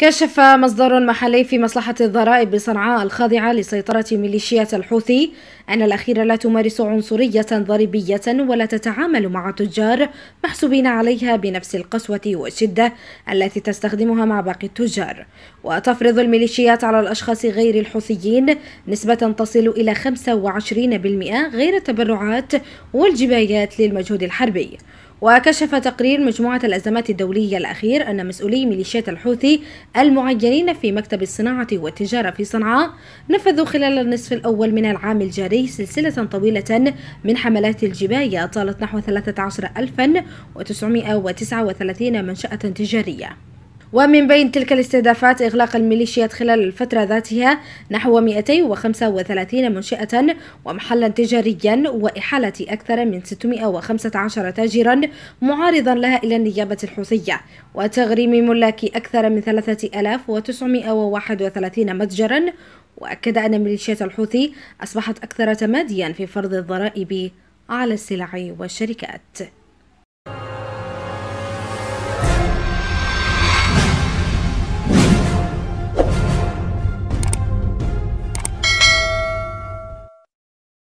كشف مصدر محلي في مصلحة الضرائب بصنعاء الخاضعة لسيطرة ميليشيات الحوثي أن الأخيرة لا تمارس عنصرية ضريبية ولا تتعامل مع تجار محسوبين عليها بنفس القسوة والشدة التي تستخدمها مع باقي التجار وتفرض الميليشيات على الأشخاص غير الحوثيين نسبة تصل إلى 25% غير التبرعات والجبايات للمجهود الحربي وكشف تقرير مجموعة الأزمات الدولية الأخير أن مسؤولي ميليشيات الحوثي المعينين في مكتب الصناعة والتجارة في صنعاء نفذوا خلال النصف الأول من العام الجاري سلسلة طويلة من حملات الجباية طالت نحو 13939 منشأة تجارية ومن بين تلك الاستهدافات إغلاق الميليشيات خلال الفترة ذاتها نحو 235 منشأة ومحلا تجاريا وإحالة أكثر من 615 تاجرا معارضا لها إلى النيابة الحوثية وتغريم ملاك أكثر من 3931 متجرا وأكد أن ميليشيات الحوثي أصبحت أكثر تماديا في فرض الضرائب على السلع والشركات